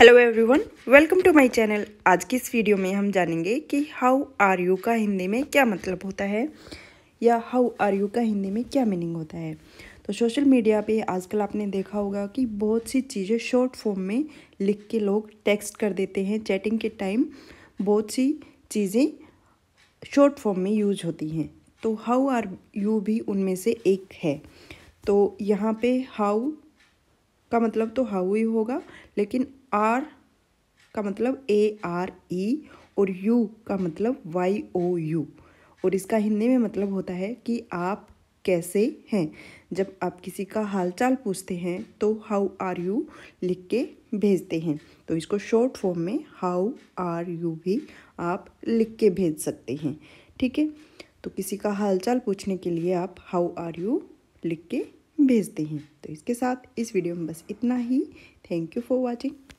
hello everyone welcome to my channel आज की इस वीडियो में हम जानेंगे कि हाउ आर यू का हिंदी में क्या मतलब होता है या हाउ आर यू का हिंदी में क्या मीनिंग होता है तो सोशल मीडिया पे आजकल आपने देखा होगा कि बहुत सी चीज़ें शॉर्ट फॉर्म में लिख के लोग टेक्स्ट कर देते हैं चैटिंग के टाइम बहुत सी चीज़ें शॉर्ट फॉर्म में यूज होती हैं तो हाउ आर यू भी उनमें से एक है तो यहाँ पे हाउ का मतलब तो हाउ ही होगा लेकिन आर का मतलब ए आर ई और यू का मतलब वाई ओ यू और इसका हिंदी में मतलब होता है कि आप कैसे हैं जब आप किसी का हालचाल पूछते हैं तो हाउ आर यू लिख के भेजते हैं तो इसको शॉर्ट फॉर्म में हाउ आर यू भी आप लिख के भेज सकते हैं ठीक है तो किसी का हालचाल पूछने के लिए आप हाउ आर यू लिख के भेजते हैं तो इसके साथ इस वीडियो में बस इतना ही थैंक यू फॉर वॉचिंग